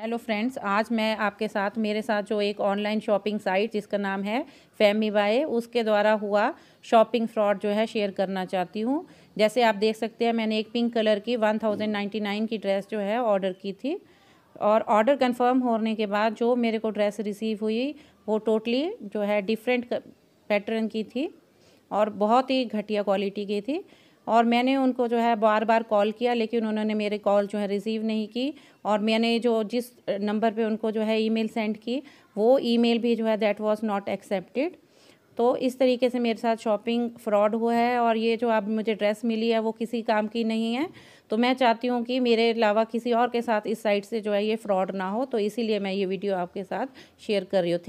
hello friends आज मैं आपके साथ मेरे साथ जो एक ऑनलाइन शॉपिंग साइट जिसका नाम है फैमी बाय उसके द्वारा हुआ शॉपिंग फ्रॉड जो है शेयर करना चाहती हूँ जैसे आप देख सकते हैं मैंने एक पिंक कलर की वन थाउजेंड नाइन्टी नाइन की ड्रेस जो है ऑर्डर की थी और ऑर्डर कंफर्म होने के बाद जो मेरे को ड्रेस रिसीव हुई वो टोटली जो है डिफरेंट पैटर्न की थी और बहुत ही घटिया क्वालिटी की थी और मैंने उनको जो है बार बार कॉल किया लेकिन उन्होंने मेरे कॉल जो है रिसीव नहीं की और मैंने जो जिस नंबर पे उनको जो है ईमेल सेंड की वो ईमेल भी जो है दैट वाज नॉट एक्सेप्टेड तो इस तरीके से मेरे साथ शॉपिंग फ्रॉड हुआ है और ये जो अब मुझे ड्रेस मिली है वो किसी काम की नहीं है तो मैं चाहती हूँ कि मेरे अलावा किसी और के साथ इस साइट से जो है ये फ्रॉड ना हो तो इसीलिए मैं ये वीडियो आपके साथ शेयर कर रही हूँ